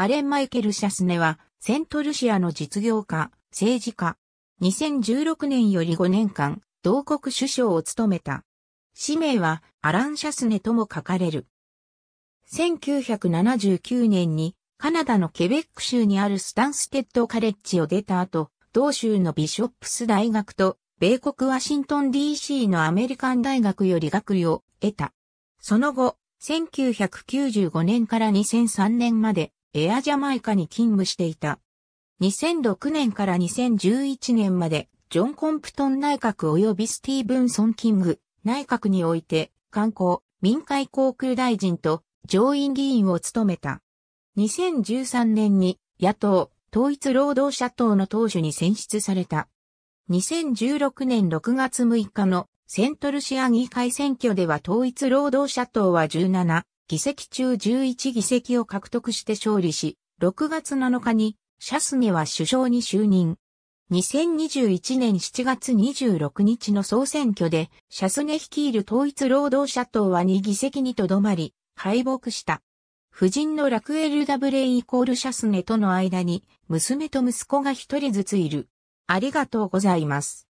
アレン・マイケル・シャスネは、セントルシアの実業家、政治家。2016年より5年間、同国首相を務めた。氏名は、アラン・シャスネとも書かれる。1979年に、カナダのケベック州にあるスタンステッドカレッジを出た後、同州のビショップス大学と、米国ワシントン DC のアメリカン大学より学位を得た。その後、1995年から2003年まで、エアジャマイカに勤務していた。2006年から2011年まで、ジョン・コンプトン内閣及びスティーブンソン・キング内閣において、観光、民海航空大臣と上院議員を務めた。2013年に野党、統一労働者党の党首に選出された。2016年6月6日のセントルシア議会選挙では統一労働者党は17議席中11議席を獲得して勝利し、6月7日にシャスネは首相に就任。2021年7月26日の総選挙で、シャスネ率いる統一労働者党は2議席にとどまり、敗北した。夫人のラクエル・ダブレイイコールシャスネとの間に、娘と息子が一人ずついる。ありがとうございます。